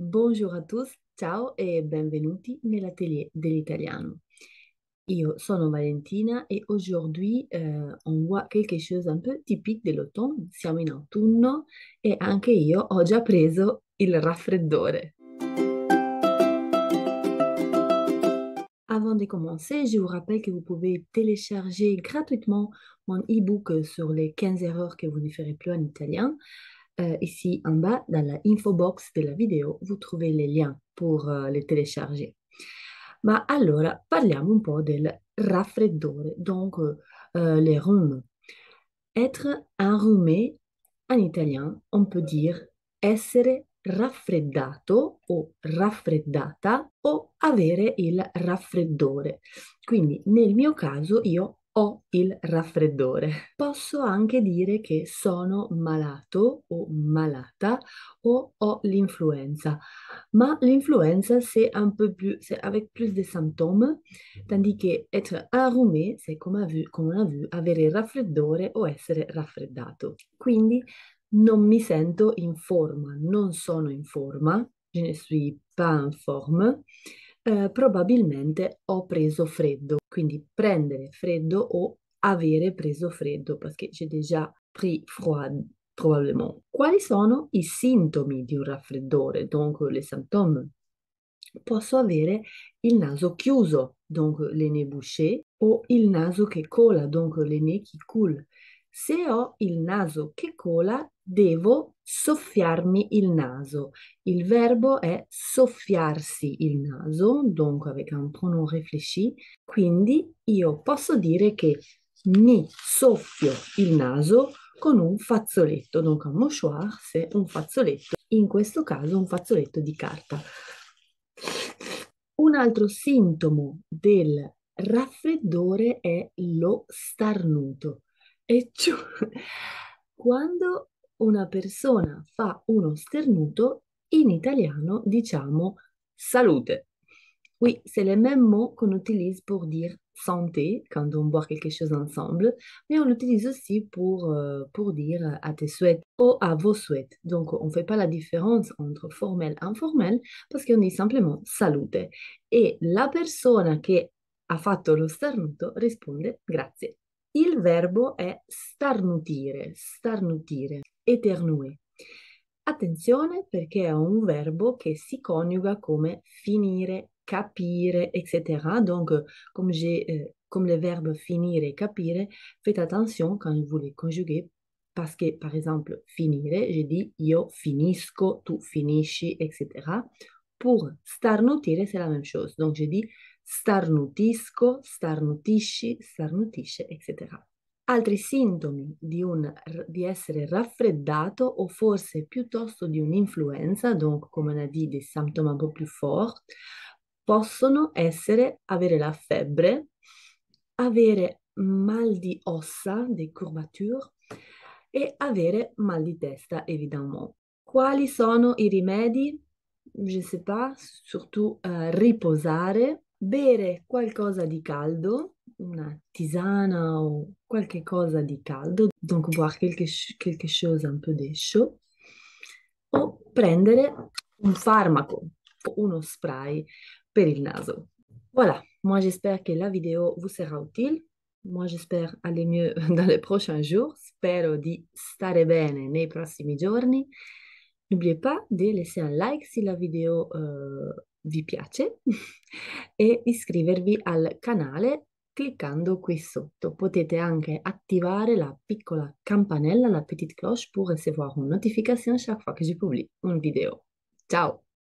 Bonjour à tous, ciao e benvenuti de dell'italiano. Io sono Valentina et aujourd'hui on eh, voit quelque chose un peu typique de l'automne. siamo in autunno e anche io ho già preso il raffreddore. Avant de commencer, je vous rappelle que vous pouvez télécharger gratuitement mon e-book sur les 15 erreurs que vous ne ferez plus en italien Euh, ici en bas, dans la info box della video, vous trouvez les liens pour euh, les télécharger. Ma allora parliamo un po' del raffreddore, donc euh, euh, les rhumes. Être enrhumé en italien, on peut dire essere raffreddato o raffreddata o avere il raffreddore. Quindi nel mio caso io ho il raffreddore. Posso anche dire che sono malato o malata o ho l'influenza. Ma l'influenza, c'è un peu plus, c'è avec plus de symptômes, tandis che être enrhumé, c'est come, come on vu, avere il raffreddore o essere raffreddato. Quindi non mi sento in forma, non sono in forma, je ne suis pas en forme eh, probabilmente ho preso freddo. Quindi prendere freddo o avere preso freddo, perché j'ai déjà pris froid, probabilmente. Quali sono i sintomi di un raffreddore? Donc, le symptômes. Posso avere il naso chiuso, donc le nez bouché, o il naso che cola, donc le nez qui coule. Se ho il naso che cola, devo soffiarmi il naso. Il verbo è soffiarsi il naso, dunque avec un pronom réfléchi. Quindi io posso dire che mi soffio il naso con un fazzoletto, Donc un mouchoir, se un fazzoletto, in questo caso un fazzoletto di carta. Un altro sintomo del raffreddore è lo starnuto. E cioè, quando una persona fa uno sternuto, in italiano diciamo salute. Oui, c'est le même mot qu'on utilise pour dire santé quand on boit quelque chose ensemble, mais on l'utilise aussi pour, euh, pour dire à tes souhaits ou à vos souhaits. Donc, on ne fait pas la différence entre formel e informel parce qu'on dit simplement salute. E la persona che ha fatto lo sternuto risponde grazie. Il verbo è starnutire, starnutire, eternue. Attenzione perché è un verbo che si coniuga come finire, capire, etc. Donc, comme, euh, comme le verbe finire e capire, faites attention quand vous les conjuguez parce que, par exemple, finire, je dis io finisco, tu finisci, etc. Pour starnutire, c'est la même chose. Donc, je dis starnutisco, starnutisci, starnutisce, eccetera. Altri sintomi di, un, di, essere raffreddato o forse piuttosto di un'influenza, donc come la a dit des un po' più forti, possono essere avere la febbre, avere mal di ossa, des courbatures, e avere mal di testa, evidentemente. Quali sono i rimedi? Je ne sais pas, surtout uh, riposare, bere qualcosa di caldo, una tisana o qualche cosa di caldo, donc boire quelque, quelque chose un peu de chaud, o prendere un farmaco, uno spray per il naso. Voilà, moi j'espère que la vidéo vous sera utile. Moi j'espère aller mieux dans les prochains jours. Spero di stare bene nei prossimi giorni. N'oubliez pas de laisser un like si la vidéo euh, vi piace e iscrivervi al canale cliccando qui sotto. Potete anche attivare la piccola campanella, la petite cloche, per recevoir une notification chaque fois que je publie un video. Ciao!